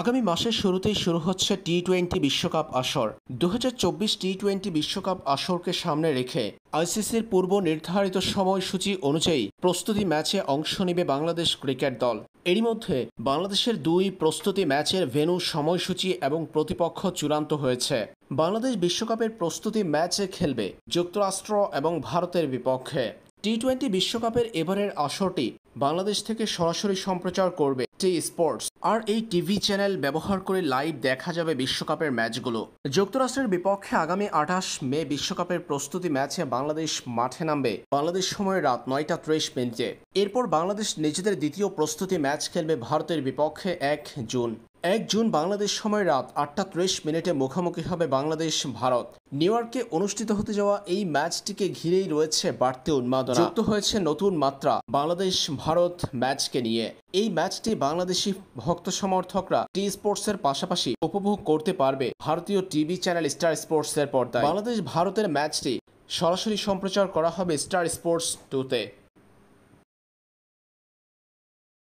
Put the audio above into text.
আগামী মাসের শুরুতেই শুরু হচ্ছে টি টোয়েন্টি বিশ্বকাপ আসর দু টি টোয়েন্টি বিশ্বকাপ আসরকে সামনে রেখে আইসিসির পূর্ব নির্ধারিত সময়সূচি অনুযায়ী প্রস্তুতি ম্যাচে অংশ নেবে বাংলাদেশ ক্রিকেট দল এরই মধ্যে বাংলাদেশের দুই প্রস্তুতি ম্যাচের ভেনু সময়সূচি এবং প্রতিপক্ষ চূড়ান্ত হয়েছে বাংলাদেশ বিশ্বকাপের প্রস্তুতি ম্যাচে খেলবে যুক্তরাষ্ট্র এবং ভারতের বিপক্ষে টি টোয়েন্টি বিশ্বকাপের এবারের আসরটি বাংলাদেশ থেকে সরাসরি সম্প্রচার করবে টি স্পোর্টস আর এই টিভি চ্যানেল ব্যবহার করে লাইভ দেখা যাবে বিশ্বকাপের ম্যাচগুলো যুক্তরাষ্ট্রের বিপক্ষে আগামী আঠাশ মে বিশ্বকাপের প্রস্তুতি ম্যাচে বাংলাদেশ মাঠে নামবে বাংলাদেশ সময় রাত নয়টা ত্রিশ মিনিটে এরপর বাংলাদেশ নিজেদের দ্বিতীয় প্রস্তুতি ম্যাচ খেলবে ভারতের বিপক্ষে এক জুন এক জুন বাংলাদেশ সময় রাত আটটা ত্রিশ মিনিটে মুখোমুখি হবে বাংলাদেশ ভারত নিউ ইয়র্কে অনুষ্ঠিত হতে যাওয়া এই ম্যাচটিকে ঘিরেই রয়েছে বাড়তি উন্মাদনা যুক্ত হয়েছে নতুন মাত্রা বাংলাদেশ ভারত ম্যাচকে নিয়ে এই ম্যাচটি বাংলাদেশি ভক্ত সমর্থকরা টি স্পোর্টসের পাশাপাশি উপভোগ করতে পারবে ভারতীয় টিভি চ্যানেল স্টার স্পোর্টসের পর্দায় বাংলাদেশ ভারতের ম্যাচটি সরাসরি সম্প্রচার করা হবে স্টার স্পোর্টস টুতে